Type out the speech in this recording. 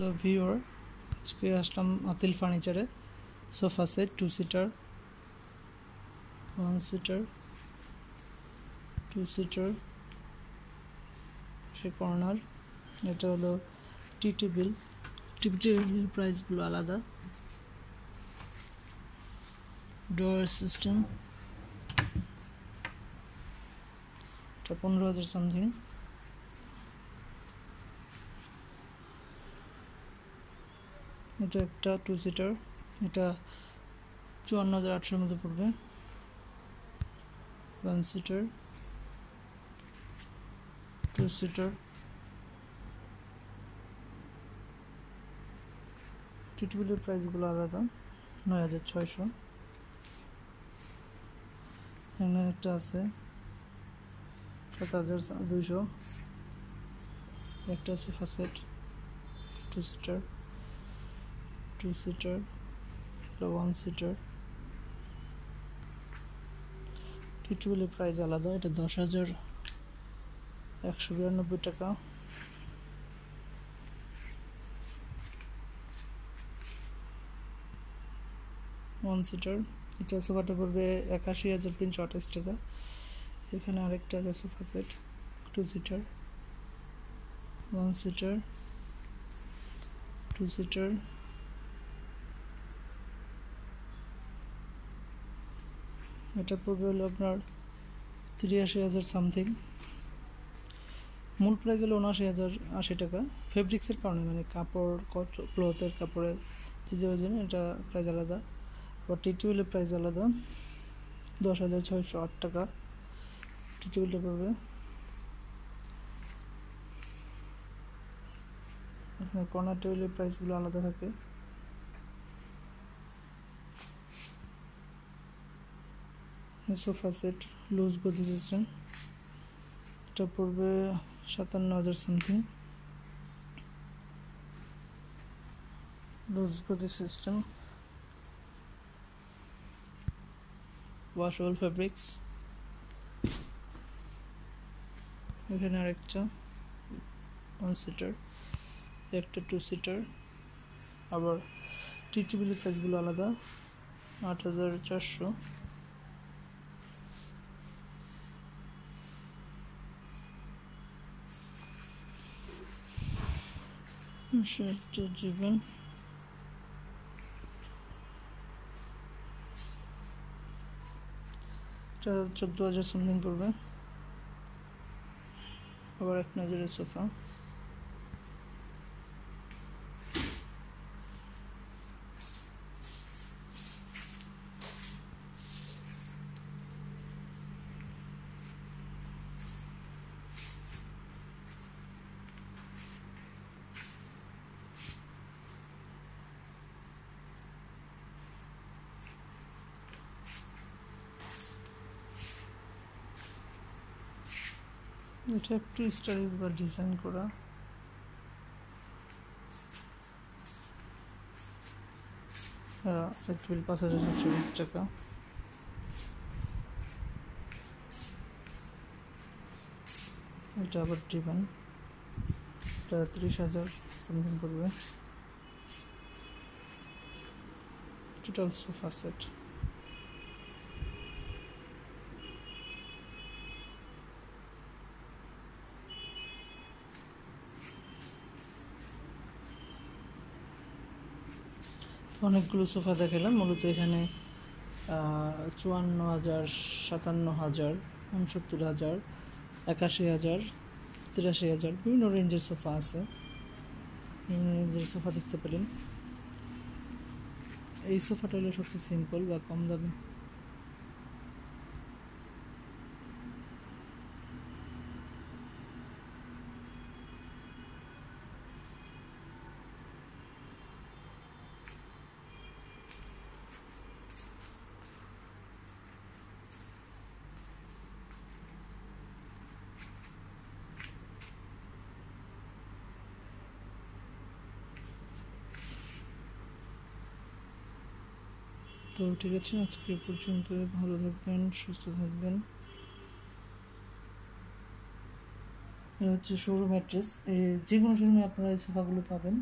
Hello viewer আজকে আসলাম আতিল ফার্নিচারে sofa set two seater one seater two seater সে কর্নার এটা হলো টি টেবিল টি টেবিলের প্রাইসগুলো আলাদা ডোর সিস্টেম এটা পনেরো হাজার সামথিং এটা একটা টু সিটার এটা চুয়ান্ন হাজার আটশোর মধ্যে পড়বে ওয়ান সিটার টু সিটার টিটিবিলের প্রাইসগুলো আলাদা নয় হাজার ছয়শো এখানে একটা আছে সাত হাজার দুইশো একটা আছে first set two seater two seater one seater tea টেবিলের প্রাইস আলাদা এটা দশ হাজার একশো বিরানব্বই টাকা ওয়ান সিটার এটা সোফাটা পড়বে একাশি হাজার তিনশো আঠাশ টাকা এখানে আরেকটা আছে sofa set two seater one seater two seater এটা পড়বে হলো আপনার তিরাশি হাজার সামথিং মূল প্রাইস হলো উনআশি হাজার আশি টাকা ফেব্রিক্সের কারণে মানে কাপড় কত ক্লথের কাপড়ের চিজের জন্য এটা প্রাইস আলাদা টি টিউলের প্রাইস আলাদা দশ হাজার ছয়শো আট টাকা টি পড়বে আপনার কর্নার টেবিলের প্রাইসগুলো আলাদা থাকে সোফা সেট লুজ গদি সিস্টেম এটা পড়বে সাতান্ন হাজার সামথিং লুজ গদি সিস্টেম ওয়াশেবল ফ্যাব্রিক্স এখানে আরেকটা ওয়ান সিটার একটা টু সিটার আবার টিটিবিলি প্রাইসগুলো আলাদা আট হাজার চারশো Şöyle cebim. চোদ্দ হাজার সামথিং পড়বে আবার এক নজরে সোফা এটা একটু স্টাইলিশ বা ডিজাইন করা হ্যাঁ, সেট পাঁচ হাজার চল্লিশ টাকা এটা আবার ডিবেন এটা ত্রিশ হাজার সামথিং করবে এটা অলসো ফার্স্ট অনেকগুলো সোফা দেখালাম মূলত এখানে চুয়ান্ন হাজার সাতান্ন হাজার উনসত্তর হাজার একাশি হাজার তিরাশি হাজার বিভিন্ন রেঞ্জের সোফা আছে বিভিন্ন রেঞ্জের সোফা দেখতে পেলেন এই সোফাটা হলো সবচেয়ে সিম্পল বা কম দামে তো ঠিক আছে আজকে পর্যন্ত ভালো থাকবেন সুস্থ থাকবেন এ হচ্ছে শোরুম অ্যাড্রেস যে কোনো শোরুমে আপনারা এই সোফাগুলো পাবেন